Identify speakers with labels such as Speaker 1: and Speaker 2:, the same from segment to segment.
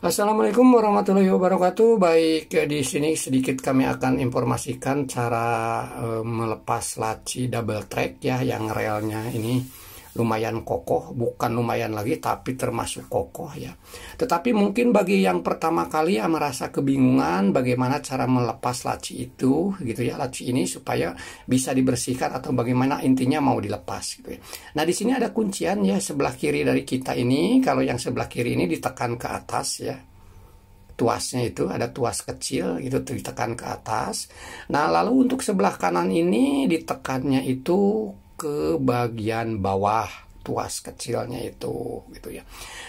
Speaker 1: Assalamualaikum warahmatullahi wabarakatuh. Baik, ya, di sini sedikit kami akan informasikan cara eh, melepas laci double track ya yang relnya ini lumayan kokoh, bukan lumayan lagi tapi termasuk kokoh ya. Tetapi mungkin bagi yang pertama kali ya merasa kebingungan bagaimana cara melepas laci itu gitu ya, laci ini supaya bisa dibersihkan atau bagaimana intinya mau dilepas gitu ya. Nah, di sini ada kuncian ya sebelah kiri dari kita ini, kalau yang sebelah kiri ini ditekan ke atas ya, tuasnya itu ada tuas kecil itu ditekan ke atas. Nah, lalu untuk sebelah kanan ini ditekannya itu ke bagian bawah tuas kecilnya itu gitu ya.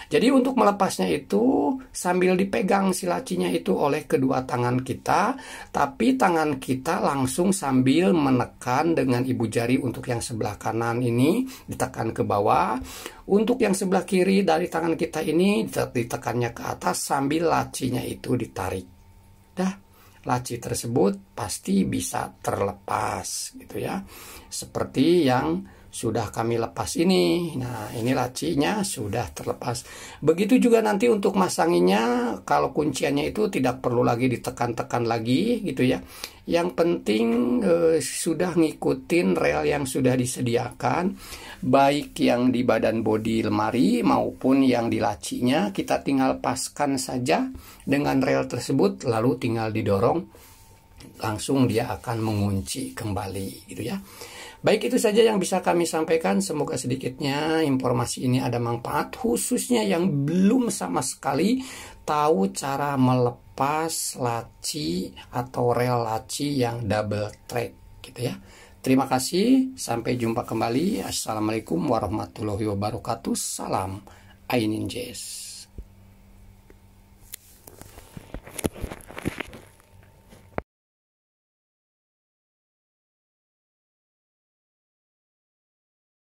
Speaker 1: Jadi untuk melepasnya itu sambil dipegang si lacinya itu oleh kedua tangan kita, tapi tangan kita langsung sambil menekan dengan ibu jari untuk yang sebelah kanan ini ditekan ke bawah. Untuk yang sebelah kiri dari tangan kita ini ditekannya ke atas sambil lacinya itu ditarik. Dah laci tersebut pasti bisa terlepas gitu ya. Seperti yang sudah kami lepas ini. Nah, ini lacinya sudah terlepas. Begitu juga nanti untuk masanginya, kalau kunciannya itu tidak perlu lagi ditekan-tekan lagi gitu ya. Yang penting eh, sudah ngikutin rel yang sudah disediakan, baik yang di badan bodi lemari maupun yang di lacinya, kita tinggal paskan saja dengan rel tersebut lalu tinggal didorong langsung dia akan mengunci kembali gitu ya. Baik itu saja yang bisa kami sampaikan. Semoga sedikitnya informasi ini ada manfaat khususnya yang belum sama sekali tahu cara melepas laci atau rel laci yang double track gitu ya. Terima kasih, sampai jumpa kembali. Assalamualaikum warahmatullahi wabarakatuh. Salam Ainin Jazz.